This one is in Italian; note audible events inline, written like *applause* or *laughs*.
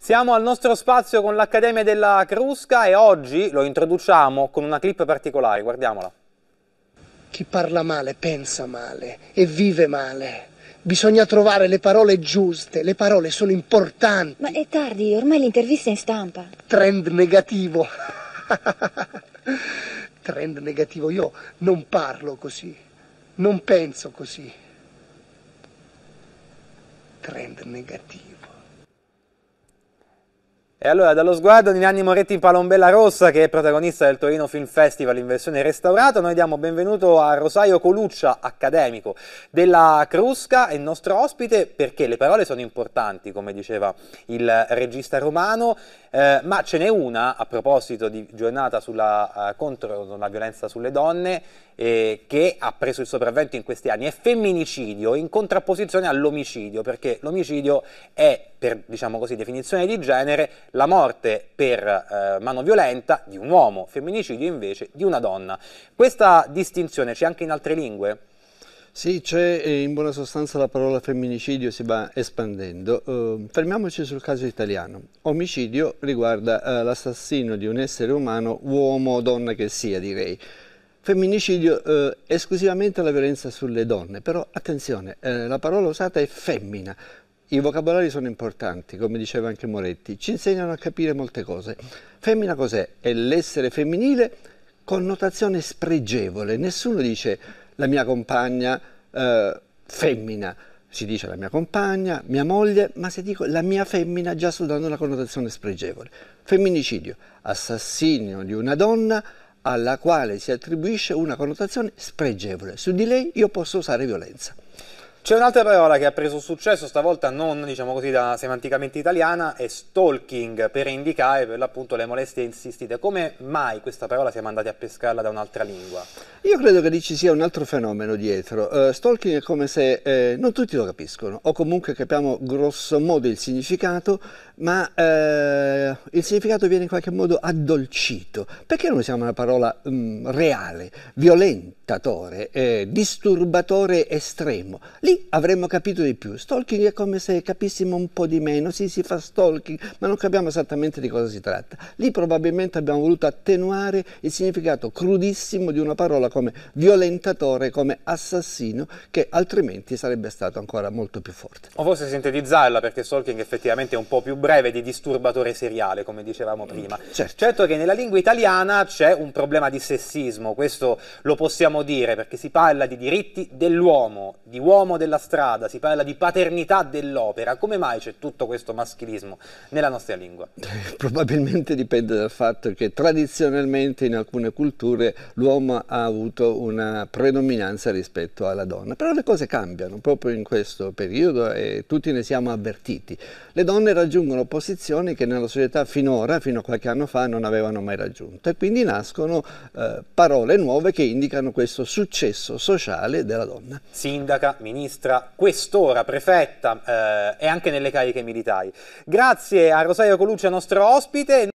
Siamo al nostro spazio con l'Accademia della Crusca e oggi lo introduciamo con una clip particolare, guardiamola. Chi parla male pensa male e vive male. Bisogna trovare le parole giuste, le parole sono importanti. Ma è tardi, ormai l'intervista è in stampa. Trend negativo. Trend negativo, io non parlo così, non penso così. Trend negativo. E allora dallo sguardo di Nanni Moretti in Palombella Rossa, che è protagonista del Torino Film Festival in versione restaurata, noi diamo benvenuto a Rosario Coluccia, accademico della Crusca, e nostro ospite, perché le parole sono importanti, come diceva il regista romano, eh, ma ce n'è una a proposito di giornata sulla, eh, contro la violenza sulle donne eh, che ha preso il sopravvento in questi anni, è femminicidio in contrapposizione all'omicidio, perché l'omicidio è per diciamo così, definizione di genere la morte per eh, mano violenta di un uomo, femminicidio invece di una donna. Questa distinzione c'è anche in altre lingue? Sì, c'è eh, in buona sostanza la parola femminicidio si va espandendo. Eh, fermiamoci sul caso italiano. Omicidio riguarda eh, l'assassino di un essere umano, uomo o donna che sia, direi. Femminicidio eh, esclusivamente la violenza sulle donne, però attenzione, eh, la parola usata è femmina. I vocabolari sono importanti, come diceva anche Moretti, ci insegnano a capire molte cose. Femmina cos'è? è l'essere femminile con notazione spregevole. Nessuno dice la mia compagna eh, femmina. Si dice la mia compagna, mia moglie, ma se dico la mia femmina già sto dando una connotazione spregevole. Femminicidio, assassinio di una donna alla quale si attribuisce una connotazione spregevole. Su di lei io posso usare violenza. C'è un'altra parola che ha preso successo, stavolta non diciamo così da semanticamente italiana, è stalking, per indicare per l'appunto le molestie insistite. Come mai questa parola siamo andati a pescarla da un'altra lingua? Io credo che lì ci sia un altro fenomeno dietro. Uh, stalking è come se eh, non tutti lo capiscono, o comunque capiamo grosso modo il significato, ma eh, il significato viene in qualche modo addolcito. Perché non usiamo una parola um, reale, violentatore, eh, disturbatore estremo? Lì avremmo capito di più. Stalking è come se capissimo un po' di meno, sì, si fa stalking, ma non capiamo esattamente di cosa si tratta. Lì probabilmente abbiamo voluto attenuare il significato crudissimo di una parola titola come violentatore, come assassino, che altrimenti sarebbe stato ancora molto più forte. O forse sintetizzarla, perché Stalking effettivamente è un po' più breve di disturbatore seriale, come dicevamo prima. Mm, certo, certo che nella lingua italiana c'è un problema di sessismo, questo lo possiamo dire, perché si parla di diritti dell'uomo, di uomo della strada, si parla di paternità dell'opera. Come mai c'è tutto questo maschilismo nella nostra lingua? *laughs* Probabilmente dipende dal fatto che tradizionalmente in alcune culture l'uomo ha avuto avuto una predominanza rispetto alla donna. Però le cose cambiano proprio in questo periodo e tutti ne siamo avvertiti. Le donne raggiungono posizioni che nella società finora, fino a qualche anno fa, non avevano mai raggiunto e quindi nascono eh, parole nuove che indicano questo successo sociale della donna. Sindaca, ministra, questora, prefetta eh, e anche nelle cariche militari. Grazie a Rosario Colucci, nostro ospite.